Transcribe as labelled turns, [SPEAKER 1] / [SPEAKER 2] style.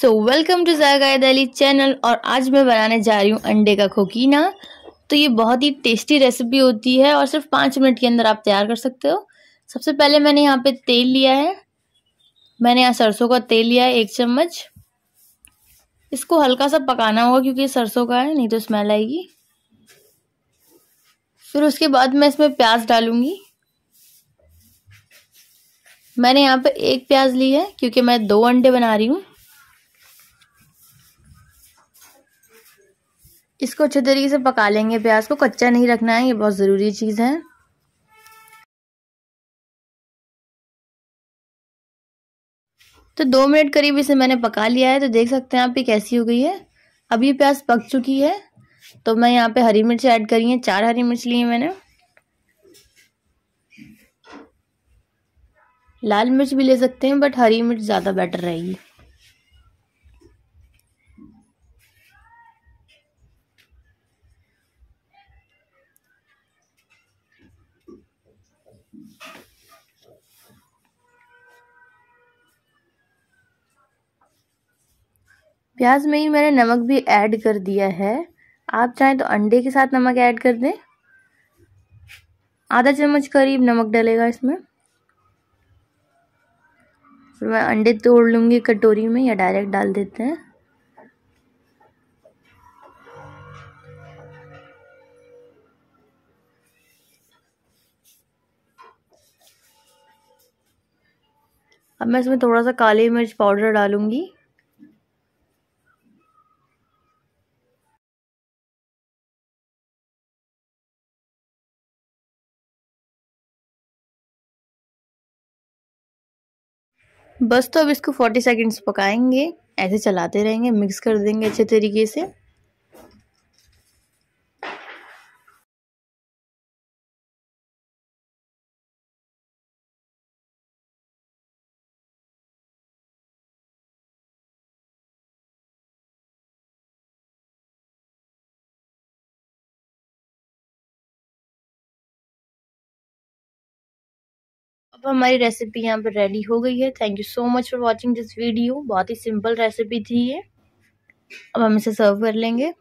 [SPEAKER 1] so welcome to Zaika Delhi channel और आज मैं बनाने जा रही हूँ अंडे का खोकीना तो ये बहुत ही टेस्टी रेसिपी होती है और सिर्फ पाँच मिनट के अंदर आप तैयार कर सकते हो सबसे पहले मैंने यहाँ पे तेल लिया है मैंने यहाँ सरसों का तेल लिया है एक चम्मच इसको हल्का सा पकाना होगा क्योंकि सरसों का है नहीं तो स्मेल आएगी फिर उसके बाद मैं इसमें प्याज डालूंगी मैंने यहाँ पे एक प्याज ली है क्योंकि मैं दो अंडे बना रही हूँ इसको अच्छे तरीके
[SPEAKER 2] से पका लेंगे प्याज को कच्चा नहीं रखना है ये बहुत ज़रूरी चीज़ है तो दो मिनट करीब इसे मैंने पका लिया है तो देख सकते हैं आप ये कैसी हो गई है अब ये प्याज पक चुकी है तो
[SPEAKER 1] मैं यहाँ पे हरी मिर्च ऐड करी है चार हरी मिर्च ली है मैंने लाल मिर्च भी ले सकते हैं बट हरी मिर्च ज़्यादा बेटर रहेगी प्याज में ही मैंने नमक भी ऐड कर दिया है आप चाहें तो अंडे के साथ नमक ऐड कर दें आधा चम्मच करीब नमक डलेगा इसमें फिर मैं अंडे तोड़ लूँगी कटोरी में या डायरेक्ट डाल देते हैं अब मैं इसमें थोड़ा सा काली मिर्च पाउडर डालूंगी
[SPEAKER 2] बस तो अब इसको 40 सेकंड्स पकाएंगे ऐसे चलाते रहेंगे मिक्स कर देंगे अच्छे तरीके से
[SPEAKER 3] अब हमारी रेसिपी यहाँ पर रेडी हो गई है thank you so much for watching this video बहुत ही सिंपल रेसिपी थी ये अब हम इसे सर्व कर लेंगे